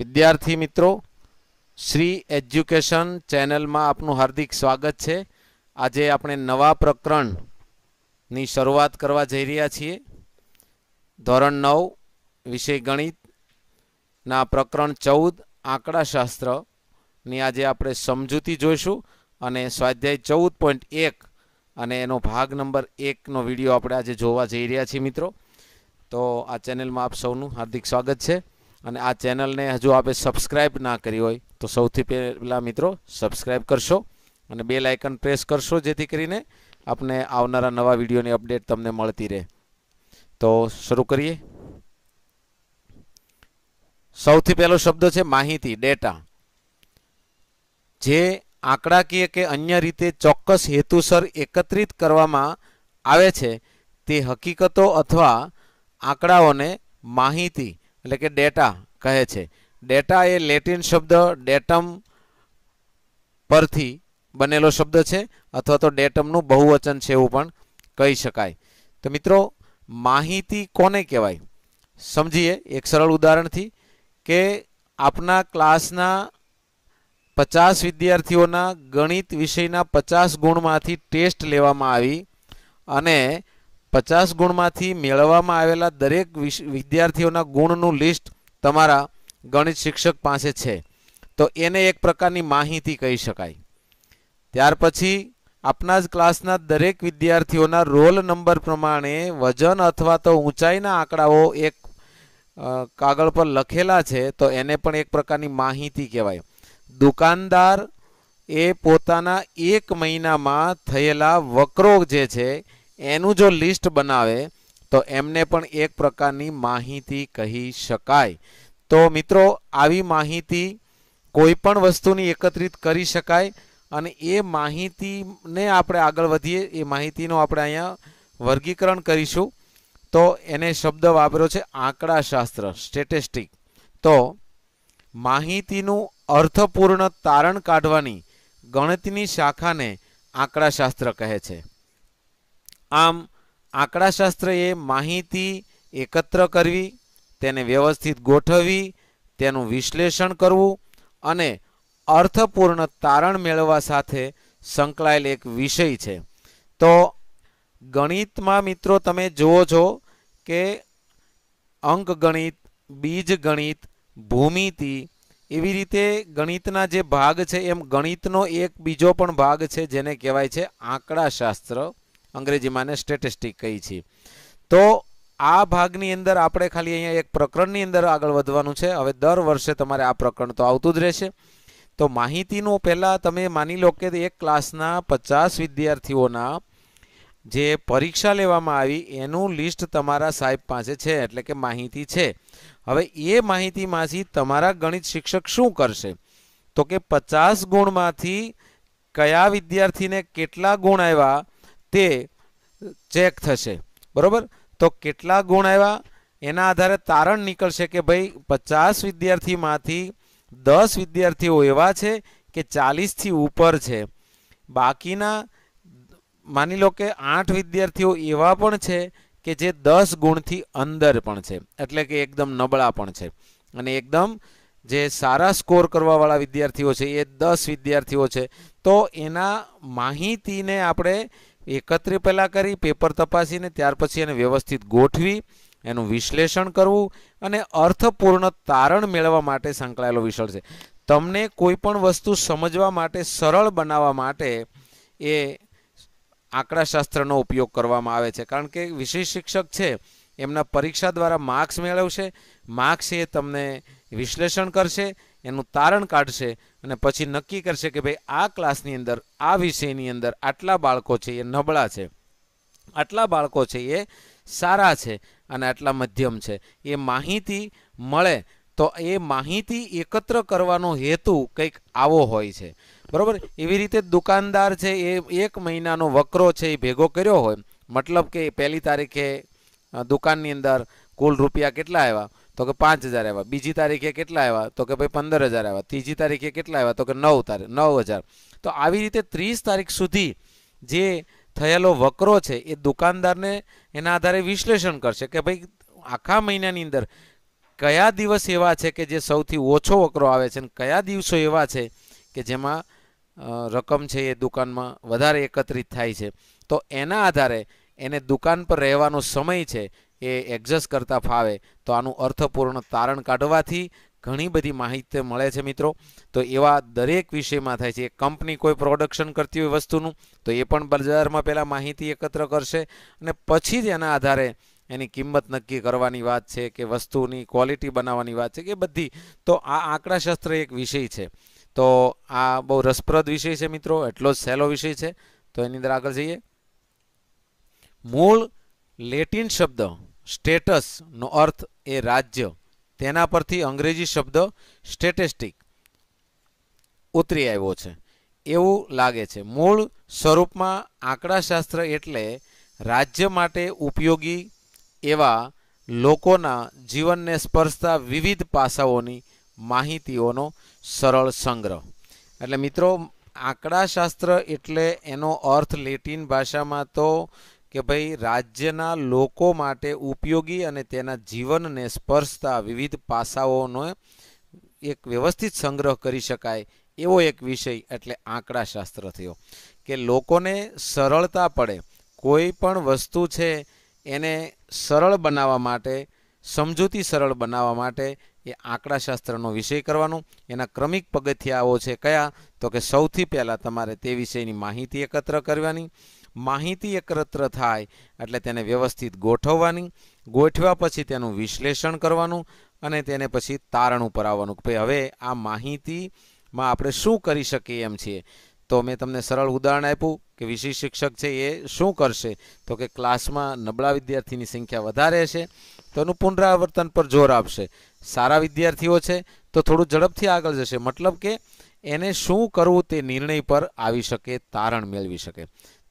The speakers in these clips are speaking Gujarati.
વિદ્યાર્થી મિત્રો શ્રી એજ્યુકેશન ચેનલમાં આપનું હાર્દિક સ્વાગત છે આજે આપણે નવા પ્રકરણની શરૂઆત કરવા જઈ રહ્યા છીએ ધોરણ નવ વિષય ગણિતના પ્રકરણ ચૌદ આંકડાશાસ્ત્રની આજે આપણે સમજૂતી જોઈશું અને સ્વાધ્યાય ચૌદ પોઈન્ટ એક અને એનો ભાગ નંબર એકનો વિડીયો આપણે આજે જોવા જઈ રહ્યા છીએ મિત્રો તો આ ચેનલમાં આપ સૌનું હાર્દિક સ્વાગત છે અને આ ચેનલને હજુ આપે સબસ્ક્રાઇબ ના કરી હોય તો સૌથી પહેલાં મિત્રો સબસ્ક્રાઇબ કરશો અને બે લાઇકન પ્રેસ કરશો જેથી કરીને આપને આવનારા નવા વિડીયોની અપડેટ તમને મળતી રહે તો શરૂ કરીએ સૌથી પહેલો શબ્દ છે માહિતી ડેટા જે આંકડાકીય કે અન્ય રીતે ચોક્કસ હેતુસર એકત્રિત કરવામાં આવે છે તે હકીકતો અથવા આંકડાઓને માહિતી એટલે કે ડેટા કહે છે ડેટા એ લેટિન શબ્દ ડેટમ પરથી બનેલો શબ્દ છે અથવા તો ડેટમનું બહુવચન છે એવું પણ કહી શકાય તો મિત્રો માહિતી કોને કહેવાય સમજીએ એક સરળ ઉદાહરણથી કે આપના ક્લાસના પચાસ વિદ્યાર્થીઓના ગણિત વિષયના પચાસ ગુણમાંથી ટેસ્ટ લેવામાં આવી અને પચાસ ગુણમાંથી મેળવવામાં આવેલા દરેક વિદ્યાર્થીઓના ગુણનું લિસ્ટ તમારા ગણિત શિક્ષક પાસે છે તો એને એક પ્રકારની માહિતી કહી શકાય ત્યાર પછી આપના જ ક્લાસના દરેક વિદ્યાર્થીઓના રોલ નંબર પ્રમાણે વજન અથવા તો ઊંચાઈના આંકડાઓ એક કાગળ પર લખેલા છે તો એને પણ એક પ્રકારની માહિતી કહેવાય દુકાનદાર એ પોતાના એક મહિનામાં થયેલા વક્રો જે છે એનું જો લિસ્ટ બનાવે તો એમને પણ એક પ્રકારની માહિતી કહી શકાય તો મિત્રો આવી માહિતી કોઈ પણ વસ્તુની એકત્રિત કરી શકાય અને એ માહિતીને આપણે આગળ વધીએ એ માહિતીનું આપણે અહીંયા વર્ગીકરણ કરીશું તો એને શબ્દ વાપર્યો છે આંકડાશાસ્ત્ર સ્ટેટિસ્ટિક તો માહિતીનું અર્થપૂર્ણ તારણ કાઢવાની ગણિતની શાખાને આંકડાશાસ્ત્ર કહે છે આમ આંકડાશાસ્ત્ર એ માહિતી એકત્ર કરવી તેને વ્યવસ્થિત ગોઠવવી તેનું વિશ્લેષણ કરવું અને અર્થપૂર્ણ તારણ મેળવવા સાથે સંકળાયેલ એક વિષય છે તો ગણિતમાં મિત્રો તમે જુઓ છો કે અંકગણિત બીજગણિત ભૂમિતિ એવી રીતે ગણિતના જે ભાગ છે એમ ગણિતનો એક બીજો પણ ભાગ છે જેને કહેવાય છે આંકડાશાસ્ત્ર અંગ્રેજીમાં આને સ્ટેટિસ્ટિક કહી છીએ તો આ ભાગની અંદર આપણે ખાલી અહીંયા એક પ્રકરણની અંદર આગળ વધવાનું છે હવે દર વર્ષે તમારે આ પ્રકરણ તો આવતું જ રહેશે તો માહિતીનું પહેલાં તમે માની લો કે એક ક્લાસના પચાસ વિદ્યાર્થીઓના જે પરીક્ષા લેવામાં આવી એનું લિસ્ટ તમારા સાહેબ પાસે છે એટલે કે માહિતી છે હવે એ માહિતીમાંથી તમારા ગણિત શિક્ષક શું કરશે તો કે પચાસ ગુણમાંથી કયા વિદ્યાર્થીને કેટલા ગુણ આવ્યા તે ચેક થશે બરાબર તો કેટલા ગુણ આવ્યા એના આધારે તારણ નીકળશે કે ભાઈ પચાસ વિદ્યાર્થીમાંથી દસ વિદ્યાર્થીઓ એવા છે કે ચાલીસથી ઉપર છે બાકીના માની લો કે આઠ વિદ્યાર્થીઓ એવા પણ છે કે જે દસ ગુણથી અંદર પણ છે એટલે કે એકદમ નબળા પણ છે અને એકદમ જે સારા સ્કોર કરવાવાળા વિદ્યાર્થીઓ છે એ દસ વિદ્યાર્થીઓ છે તો એના માહિતીને આપણે એકત્રિત પહેલાં કરી પેપર તપાસીને ત્યાર પછી એને વ્યવસ્થિત ગોઠવી એનું વિશ્લેષણ કરવું અને અર્થપૂર્ણ તારણ મેળવવા માટે સંકળાયેલો વિષય છે તમને કોઈ પણ વસ્તુ સમજવા માટે સરળ બનાવવા માટે એ આંકડાશાસ્ત્રનો ઉપયોગ કરવામાં આવે છે કારણ કે વિશેષ શિક્ષક છે એમના પરીક્ષા દ્વારા માર્ક્સ મેળવશે માર્ક્સ એ તમને વિશ્લેષણ કરશે એનું તારણ કાઢશે અને પછી નક્કી કરશે કે ભાઈ આ ક્લાસની અંદર આ વિષયની અંદર આટલા બાળકો છે એ નબળા છે આટલા બાળકો છે એ સારા છે અને આટલા મધ્યમ છે એ માહિતી મળે તો એ માહિતી એકત્ર કરવાનો હેતુ કંઈક આવો હોય છે બરાબર એવી રીતે દુકાનદાર છે એ એક મહિનાનો વકરો છે એ ભેગો કર્યો હોય મતલબ કે પહેલી તારીખે દુકાનની અંદર કુલ રૂપિયા કેટલા આવ્યા તો કે પાંચ હજાર આવ્યા બીજી તારીખે કેટલા આવ્યા તો કે ભાઈ પંદર હજાર આવ્યા ત્રીજી તારીખે કેટલા આવ્યા તો કે નવ તારીખ નવ હજાર તો આવી રીતે ત્રીસ તારીખ સુધી જે થયેલો વકરો છે એ દુકાનદારને એના આધારે વિશ્લેષણ કરશે કે ભાઈ આખા મહિનાની અંદર કયા દિવસ એવા છે કે જે સૌથી ઓછો વકરો આવે છે અને કયા દિવસો એવા છે કે જેમાં રકમ છે એ દુકાનમાં વધારે એકત્રિત થાય છે તો એના આધારે એને દુકાન પર રહેવાનો સમય છે એ એક્ઝસ્ટ કરતા ફાવે તો આનું અર્થપૂર્ણ તારણ કાઢવાથી ઘણી બધી માહિતી મળે છે મિત્રો તો એવા દરેક વિષયમાં થાય છે એ કંપની કોઈ પ્રોડક્શન કરતી હોય વસ્તુનું તો એ પણ બજારમાં પહેલાં માહિતી એકત્ર કરશે અને પછી જ એના આધારે એની કિંમત નક્કી કરવાની વાત છે કે વસ્તુની ક્વોલિટી બનાવવાની વાત છે કે બધી તો આ આંકડાશાસ્ત્ર એક વિષય છે તો આ બહુ રસપ્રદ વિષય છે મિત્રો એટલો જ સહેલો વિષય છે તો એની અંદર આગળ જઈએ મૂળ લેટિન શબ્દ સ્ટેટસનો અર્થ એ રાજ્ય તેના પરથી અંગ્રેજી શબ્દ સ્ટેટિસ્ટિક ઉતરી આવ્યો છે એવું લાગે છે મૂળ સ્વરૂપમાં આંકડાશાસ્ત્ર એટલે રાજ્ય માટે ઉપયોગી એવા લોકોના જીવનને સ્પર્શતા વિવિધ પાસાઓની માહિતીઓનો સરળ સંગ્રહ એટલે મિત્રો આંકડાશાસ્ત્ર એટલે એનો અર્થ લેટિન ભાષામાં તો કે ભાઈ રાજ્યના લોકો માટે ઉપયોગી અને તેના જીવનને સ્પર્શતા વિવિધ પાસાઓનો એક વ્યવસ્થિત સંગ્રહ કરી શકાય એવો એક વિષય એટલે આંકડાશાસ્ત્ર થયો કે લોકોને સરળતા પડે કોઈ પણ વસ્તુ છે એને સરળ બનાવવા માટે સમજૂતી સરળ બનાવવા માટે એ આંકડાશાસ્ત્રનો વિષય કરવાનો એના ક્રમિક પગથિયાઓ છે કયા તો કે સૌથી પહેલાં તમારે તે વિષયની માહિતી એકત્ર કરવાની માહિતી એકત્ર થાય એટલે તેને વ્યવસ્થિત ગોઠવવાની ગોઠવ્યા પછી તેનું વિશ્લેષણ કરવાનું અને તેને પછી તારણ ઉપર આવવાનું કે હવે આ માહિતીમાં આપણે શું કરી શકીએ એમ છીએ તો મેં તમને સરળ ઉદાહરણ આપ્યું કે વિશિષ્ટ શિક્ષક છે એ શું કરશે તો કે ક્લાસમાં નબળા વિદ્યાર્થીની સંખ્યા વધારે હશે તો એનું પુનરાવર્તન પર જોર આપશે સારા વિદ્યાર્થીઓ છે તો થોડું ઝડપથી આગળ જશે મતલબ કે એને શું કરવું તે નિર્ણય પર આવી શકે તારણ મેળવી શકે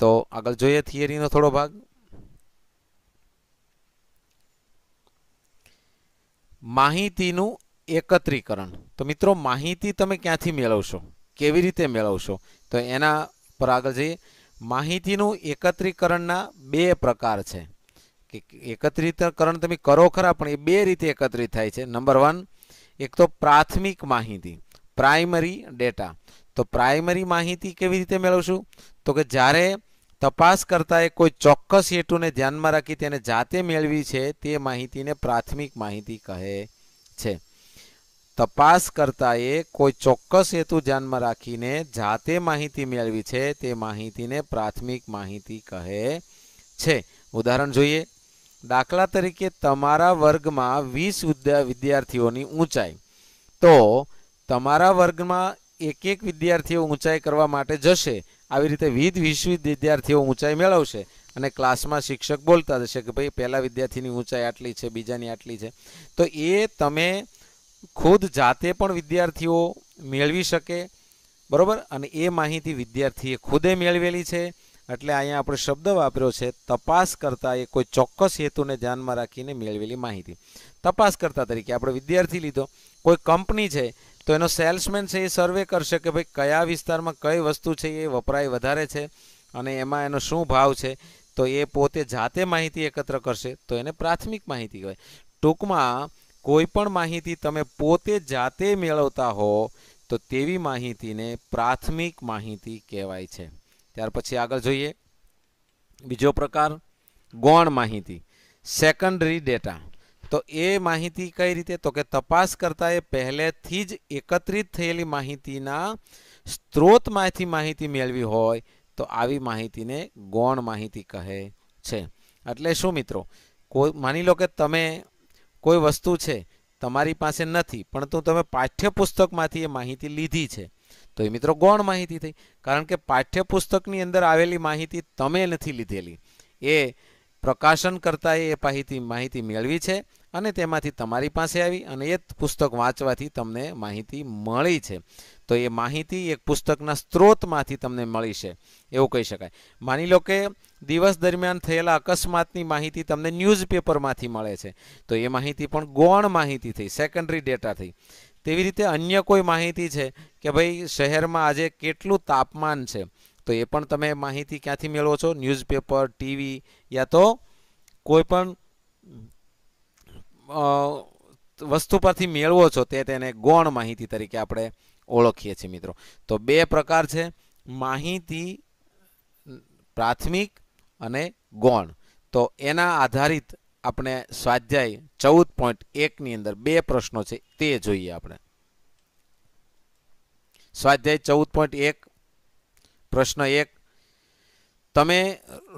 તો આગળ જોઈએ થિયરીનો થોડો ભાગ માહિતીનું એકત્રીકરણ તો મિત્રો માહિતી તમે ક્યાંથી મેળવશો કેવી રીતે મેળવશો તો એના પર આગળ જઈએ માહિતીનું એકત્રીકરણના બે પ્રકાર છે કે એકત્રીકરણ તમે કરો ખરા પણ એ બે રીતે એકત્રિત થાય છે નંબર વન એક તો પ્રાથમિક માહિતી પ્રાઇમરી ડેટા તો પ્રાઇમરી માહિતી કેવી રીતે મેળવશું તો કે જ્યારે તપાસ કરતાએ કોઈ ચોક્કસ હેતુને ધ્યાનમાં રાખી તેને જાતે મેળવી છે તે માહિતીને પ્રાથમિક માહિતી કહે છે તપાસ કરતાએ કોઈ ચોક્કસ હેતુ ધ્યાનમાં રાખીને જાતે માહિતી મેળવી છે તે માહિતીને પ્રાથમિક માહિતી કહે છે ઉદાહરણ જોઈએ દાખલા તરીકે તમારા વર્ગમાં વીસ વિદ્યાર્થીઓની ઊંચાઈ તો તમારા વર્ગમાં એક એક વિદ્યાર્થીઓ ઊંચાઈ કરવા માટે જશે આવી રીતે વિવિધ વિશ્વિત વિદ્યાર્થીઓ ઊંચાઈ મેળવશે અને ક્લાસમાં શિક્ષક બોલતા હશે કે ભાઈ પહેલાં વિદ્યાર્થીની ઊંચાઈ આટલી છે બીજાની આટલી છે તો એ તમે ખુદ જાતે પણ વિદ્યાર્થીઓ મેળવી શકે બરાબર અને એ માહિતી વિદ્યાર્થીએ ખુદે મેળવેલી છે એટલે અહીંયા આપણે શબ્દ વાપર્યો છે તપાસ કરતા એ કોઈ ચોક્કસ હેતુને ધ્યાનમાં રાખીને મેળવેલી માહિતી તપાસ કરતા તરીકે આપણે વિદ્યાર્થી લીધો કોઈ કંપની છે તો એનો સેલ્સમેન છે એ સર્વે કરશે કે ભાઈ કયા વિસ્તારમાં કઈ વસ્તુ છે એ વપરાય વધારે છે અને એમાં એનો શું ભાવ છે તો એ પોતે જાતે માહિતી એકત્ર કરશે તો એને પ્રાથમિક માહિતી કહેવાય ટૂંકમાં કોઈ પણ માહિતી તમે પોતે જાતે મેળવતા હો તો તેવી માહિતીને પ્રાથમિક માહિતી કહેવાય છે ત્યાર પછી આગળ જોઈએ બીજો પ્રકાર ગૌણ માહિતી સેકન્ડરી ડેટા તો એ માહિતી કઈ રીતે તો કે તપાસ કરતા એ પહેલેથી જ એકત્રિત થયેલી માહિતીના સ્ત્રોતમાંથી માહિતી મેળવી હોય તો આવી માહિતીને ગૌણ માહિતી કહે છે એટલે શું મિત્રો કોઈ માની લો કે તમે કોઈ વસ્તુ છે તમારી પાસે નથી પણ તો તમે પાઠ્યપુસ્તકમાંથી એ માહિતી લીધી છે તો એ મિત્રો ગૌણ માહિતી થઈ કારણ કે પાઠ્યપુસ્તકની અંદર આવેલી માહિતી તમે નથી લીધેલી એ પ્રકાશન કરતા એ માહિતી માહિતી મેળવી છે અને તેમાંથી તમારી પાસે આવી અને એ પુસ્તક વાંચવાથી તમને માહિતી મળી છે તો એ માહિતી એક પુસ્તકના સ્ત્રોતમાંથી તમને મળી છે એવું કહી શકાય માની લો કે દિવસ દરમિયાન થયેલા અકસ્માતની માહિતી તમને ન્યૂઝપેપરમાંથી મળે છે તો એ માહિતી પણ ગૌણ માહિતી થઈ સેકન્ડરી ડેટા થઈ તેવી રીતે અન્ય કોઈ માહિતી છે કે ભાઈ શહેરમાં આજે કેટલું તાપમાન છે તો એ પણ તમે માહિતી ક્યાંથી મેળવો છો ન્યૂઝપેપર ટીવી યા તો કોઈ પણ વસ્તુ પરથી મેળવો છો તે તેને ગૌણ માહિતી તરીકે આપણે ઓળખીએ છીએ મિત્રો તો બે પ્રકાર છે માહિતી પ્રાથમિક અને ગૌણ તો એના આધારિત આપણે સ્વાધ્યાય ચૌદ પોઈન્ટ એકની અંદર બે પ્રશ્નો છે તે જોઈએ આપણે સ્વાધ્યાય ચૌદ પોઈન્ટ એક પ્રશ્ન એક તમે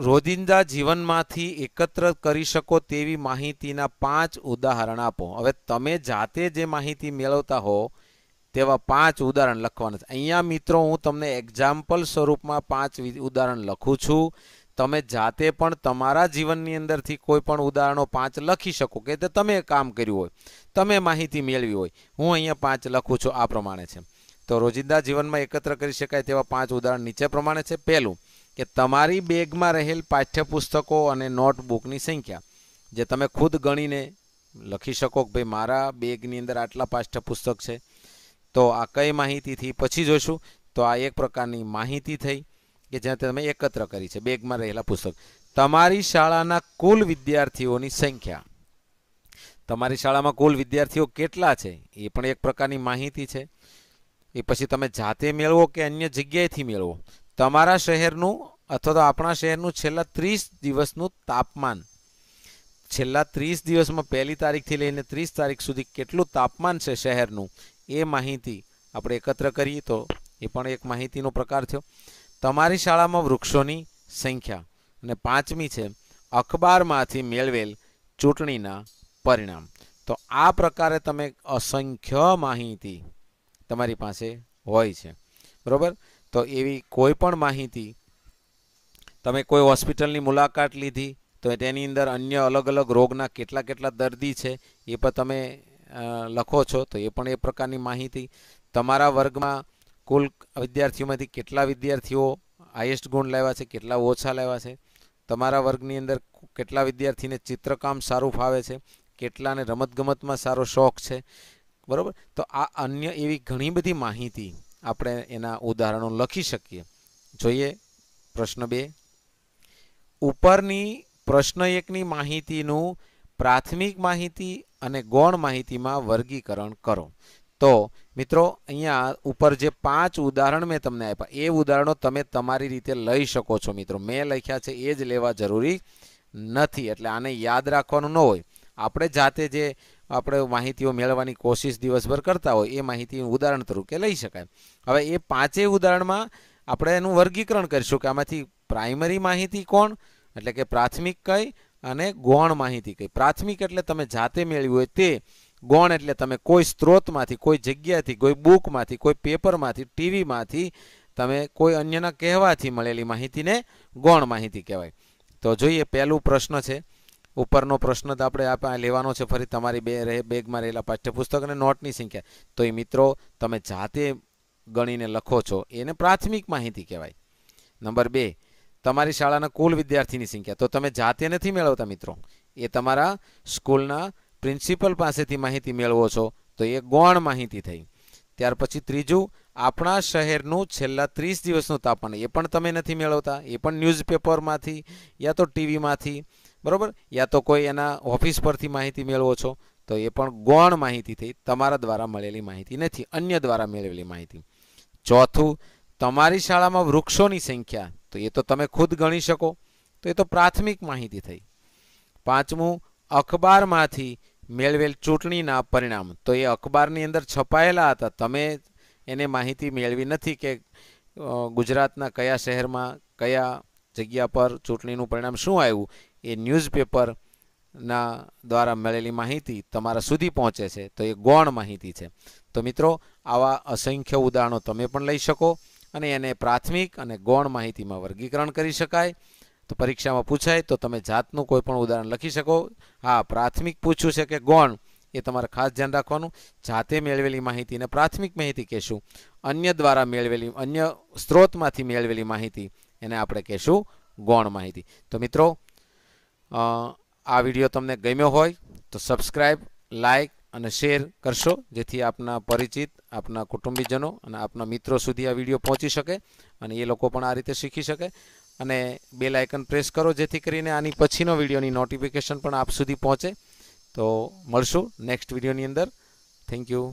રોજિંદા જીવનમાંથી એકત્ર કરી શકો તેવી માહિતીના પાંચ ઉદાહરણ આપો હવે તમે જાતે જે માહિતી મેળવતા હો તેવા પાંચ ઉદાહરણ લખવાના છે અહીંયા મિત્રો હું તમને એક્ઝામ્પલ સ્વરૂપમાં પાંચ ઉદાહરણ લખું છું તમે જાતે પણ તમારા જીવનની અંદરથી કોઈ પણ ઉદાહરણો પાંચ લખી શકો કે તે તમે કામ કર્યું હોય તમે માહિતી મેળવી હોય હું અહીંયા પાંચ લખું છું આ પ્રમાણે છે તો રોજિંદા જીવનમાં એકત્ર કરી શકાય તેવા પાંચ ઉદાહરણ નીચે પ્રમાણે છે પહેલું કે તમારી બેગમાં રહેલ પાઠ્યપુસ્તકો અને નોટબુકની સંખ્યા જે તમે ખુદ ગણીને લખી શકો કે ભાઈ મારા બેગની અંદર આટલા પાઠ્યપુસ્તક છે તો આ કઈ માહિતીથી પછી જોઈશું તો આ એક પ્રકારની માહિતી થઈ કે જ્યાં તમે એકત્ર કરી છે બેગમાં રહેલા પુસ્તક તમારી શાળાના કુલ વિદ્યાર્થીઓની સંખ્યા તમારી શાળામાં કુલ વિદ્યાર્થીઓ કેટલા છે એ પણ એક પ્રકારની માહિતી છે એ પછી તમે જાતે મેળવો કે અન્ય જગ્યાએથી મેળવો તમારા શહેરનું અથવા તો આપણા શહેરનું છેલ્લા ત્રીસ દિવસનું તાપમાન છેલ્લા ત્રીસ દિવસમાં પહેલી તારીખથી લઈને ત્રીસ તારીખ સુધી કેટલું તાપમાન છે શહેરનું એ માહિતી આપણે એકત્ર કરીએ તો એ પણ એક માહિતીનો પ્રકાર થયો તમારી શાળામાં વૃક્ષોની સંખ્યા અને પાંચમી છે અખબારમાંથી મેળવેલ ચૂંટણીના પરિણામ તો આ પ્રકારે તમે અસંખ્ય માહિતી તમારી પાસે હોય છે બરાબર તો એવી કોઈ પણ માહિતી તમે કોઈ હોસ્પિટલની મુલાકાત લીધી તો તેની અંદર અન્ય અલગ અલગ રોગના કેટલા કેટલા દર્દી છે એ પણ તમે લખો છો તો એ પણ એ પ્રકારની માહિતી તમારા વર્ગમાં કુલ વિદ્યાર્થીઓમાંથી કેટલા વિદ્યાર્થીઓ હાઈએસ્ટ ગુણ લાવ્યા છે કેટલા ઓછા લાવ્યા છે તમારા વર્ગની અંદર કેટલા વિદ્યાર્થીને ચિત્રકામ સારું ફાવે છે કેટલાને રમતગમતમાં સારો શોખ છે બરાબર તો આ અન્ય એવી ઘણી બધી માહિતી આપણે એના ઉદાહરણો લખી શકીએ જોઈએ પ્રશ્ન બે ઉપરની પ્રશ્ન એકની માહિતીનું પ્રાથમિક માહિતી અને ગૌણ માહિતીમાં વર્ગીકરણ કરો તો મિત્રો અહીંયા ઉપર જે પાંચ ઉદાહરણ મેં તમને આપ્યા એ ઉદાહરણો તમે તમારી રીતે લઈ શકો છો મિત્રો મેં લખ્યા છે એ જ લેવા જરૂરી નથી એટલે આને યાદ રાખવાનું ન હોય આપણે જાતે જે આપણે માહિતીઓ મેળવવાની કોશિશ દિવસભર કરતા હોય એ માહિતી ઉદાહરણ તરીકે લઈ શકાય હવે એ પાંચેય ઉદાહરણમાં આપણે એનું વર્ગીકરણ કરીશું કે આમાંથી પ્રાઇમરી માહિતી કોણ એટલે કે પ્રાથમિક કઈ અને ગૌણ માહિતી કઈ પ્રાથમિક એટલે તમે જાતે મેળવી હોય તે ગૌણ એટલે તમે કોઈ સ્ત્રોતમાંથી કોઈ જગ્યાથી કોઈ બુકમાંથી કોઈ પેપરમાંથી ટીવીમાંથી તમે કોઈ અન્યના કહેવાથી મળેલી માહિતીને ગૌણ માહિતી કહેવાય તો જોઈએ પહેલું પ્રશ્ન છે ઉપરનો પ્રશ્ન તો આપણે આપણે લેવાનો છે ફરી તમારી બે રહે બેગમાં રહેલા પાઠ્યપુસ્તક અને નોટની સંખ્યા તો એ મિત્રો તમે જાતે ગણીને લખો છો એને પ્રાથમિક માહિતી કહેવાય નંબર બે તમારી શાળાના કુલ વિદ્યાર્થીની સંખ્યા તો તમે જાતે નથી મેળવતા મિત્રો એ તમારા સ્કૂલના પ્રિન્સિપલ પાસેથી માહિતી મેળવો છો તો એ ગૌણ માહિતી થઈ ત્યાર પછી ત્રીજું આપણા શહેરનું છેલ્લા ત્રીસ દિવસનું તાપમાન એ પણ તમે નથી મેળવતા એ પણ ન્યૂઝપેપરમાંથી યા તો ટીવીમાંથી બરાબર યા તો કોઈ એના ઓફિસ પરથી માહિતી મેળવો છો તો એ પણ ગૌણ માહિતી થઈ તમારા દ્વારા મળેલી માહિતી નથી અન્ય દ્વારા મેળવેલી માહિતી ચોથું તમારી શાળામાં વૃક્ષોની સંખ્યા તો એ તો તમે ખુદ ગણી શકો તો એ તો પ્રાથમિક માહિતી થઈ પાંચમું અખબારમાંથી મેળવેલ ચૂંટણીના પરિણામ તો એ અખબારની અંદર છપાયેલા હતા તમે એને માહિતી મેળવી નથી કે ગુજરાતના કયા શહેરમાં કયા જગ્યા પર ચૂંટણીનું પરિણામ શું આવ્યું એ ન્યૂઝપેપરના દ્વારા મળેલી માહિતી તમારા સુધી પહોંચે છે તો એ ગૌણ માહિતી છે તો મિત્રો આવા અસંખ્ય ઉદાહરણો તમે પણ લઈ શકો અને એને પ્રાથમિક અને ગૌણ માહિતીમાં વર્ગીકરણ કરી શકાય તો પરીક્ષામાં પૂછાય તો તમે જાતનું કોઈ પણ ઉદાહરણ લખી શકો હા પ્રાથમિક પૂછ્યું છે કે ગૌણ એ તમારે ખાસ ધ્યાન રાખવાનું જાતે મેળવેલી માહિતીને પ્રાથમિક માહિતી કહેશું અન્ય દ્વારા મેળવેલી અન્ય સ્ત્રોતમાંથી મેળવેલી માહિતી એને આપણે કહેશું ગૌણ માહિતી તો મિત્રો આ વિડીયો તમને ગમ્યો હોય તો સબસ્ક્રાઈબ લાઇક અને શેર કરશો જેથી આપના પરિચિત આપના કુટુંબીજનો અને આપના મિત્રો સુધી આ વિડીયો પહોંચી શકે અને એ લોકો પણ આ રીતે શીખી શકે અને બે આઇકન પ્રેસ કરો જેથી કરીને આની પછીનો વિડીયોની નોટિફિકેશન પણ આપ સુધી પહોંચે તો મળશું નેક્સ્ટ વિડીયોની અંદર થેન્ક યુ